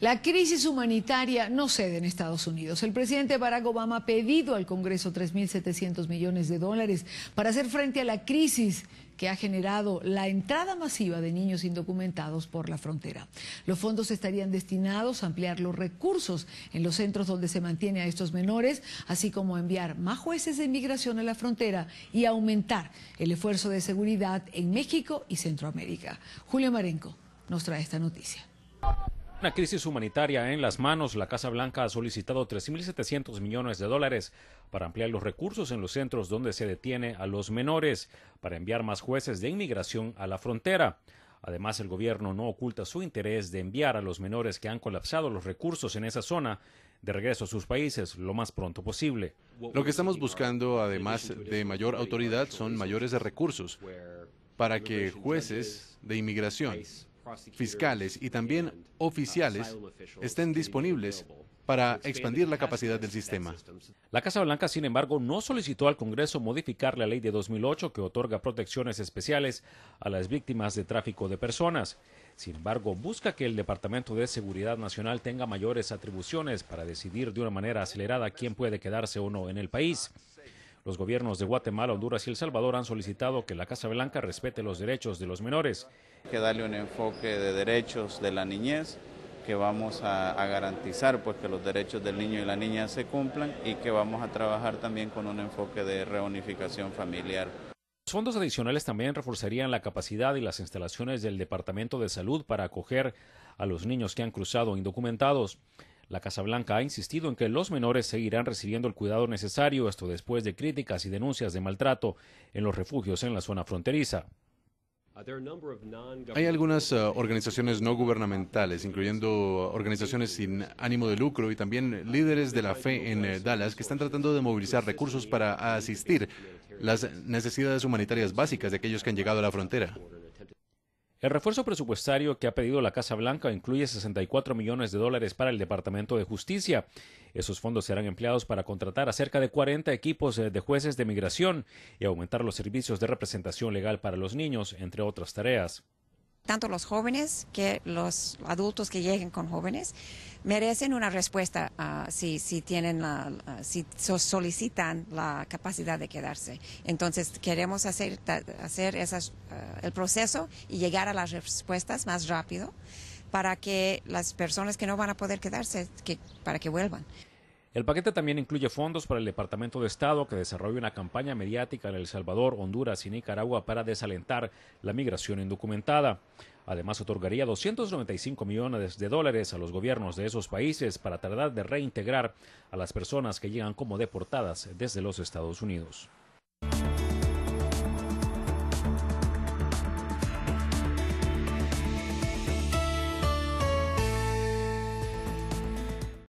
La crisis humanitaria no cede en Estados Unidos. El presidente Barack Obama ha pedido al Congreso 3.700 millones de dólares para hacer frente a la crisis que ha generado la entrada masiva de niños indocumentados por la frontera. Los fondos estarían destinados a ampliar los recursos en los centros donde se mantiene a estos menores, así como a enviar más jueces de inmigración a la frontera y aumentar el esfuerzo de seguridad en México y Centroamérica. Julio Marenco nos trae esta noticia una crisis humanitaria en las manos, la Casa Blanca ha solicitado 3.700 millones de dólares para ampliar los recursos en los centros donde se detiene a los menores, para enviar más jueces de inmigración a la frontera. Además, el gobierno no oculta su interés de enviar a los menores que han colapsado los recursos en esa zona de regreso a sus países lo más pronto posible. Lo que estamos buscando, además de mayor autoridad, son mayores recursos para que jueces de inmigración fiscales y también oficiales estén disponibles para expandir la capacidad del sistema. La Casa Blanca, sin embargo, no solicitó al Congreso modificar la ley de 2008 que otorga protecciones especiales a las víctimas de tráfico de personas. Sin embargo, busca que el Departamento de Seguridad Nacional tenga mayores atribuciones para decidir de una manera acelerada quién puede quedarse o no en el país. Los gobiernos de Guatemala, Honduras y El Salvador han solicitado que la Casa Blanca respete los derechos de los menores. que darle un enfoque de derechos de la niñez, que vamos a, garantizar pues, que los derechos del niño y la niña se cumplan y que vamos a trabajar también con un enfoque de reunificación familiar. Los fondos adicionales también reforzarían la capacidad y las instalaciones del Departamento de Salud para acoger a los niños que han cruzado indocumentados. La Casa Blanca ha insistido en que los menores seguirán recibiendo el cuidado necesario, esto después de críticas y denuncias de maltrato en los refugios en la zona fronteriza. Hay algunas eh, organizaciones no gubernamentales, incluyendo organizaciones sin ánimo de lucro y también líderes de la fe en eh, Dallas, que están tratando de movilizar recursos para asistir las necesidades humanitarias básicas de aquellos que han llegado a la frontera. El refuerzo presupuestario que ha pedido la Casa Blanca incluye 64 millones de dólares para el Departamento de Justicia. Esos fondos serán empleados para contratar a cerca de 40 equipos eh, de jueces de migración y aumentar los servicios de representación legal para los niños, entre otras tareas tanto los jóvenes que los adultos que lleguen con jóvenes merecen una respuesta ah, si, si, tienen la, si solicitan la capacidad de quedarse. Entonces queremos hacer, hacer ah, el proceso y llegar a las respuestas más rápido para que las personas que no van a poder quedarse, para que vuelvan. El paquete también incluye fondos para el Departamento de Estado que desarrolle una campaña mediática en El Salvador, Honduras y Nicaragua para desalentar la migración indocumentada. Además, otorgaría 295 millones de dólares a los gobiernos de esos países para tratar de reintegrar a las personas que llegan como deportadas desde los Estados Unidos.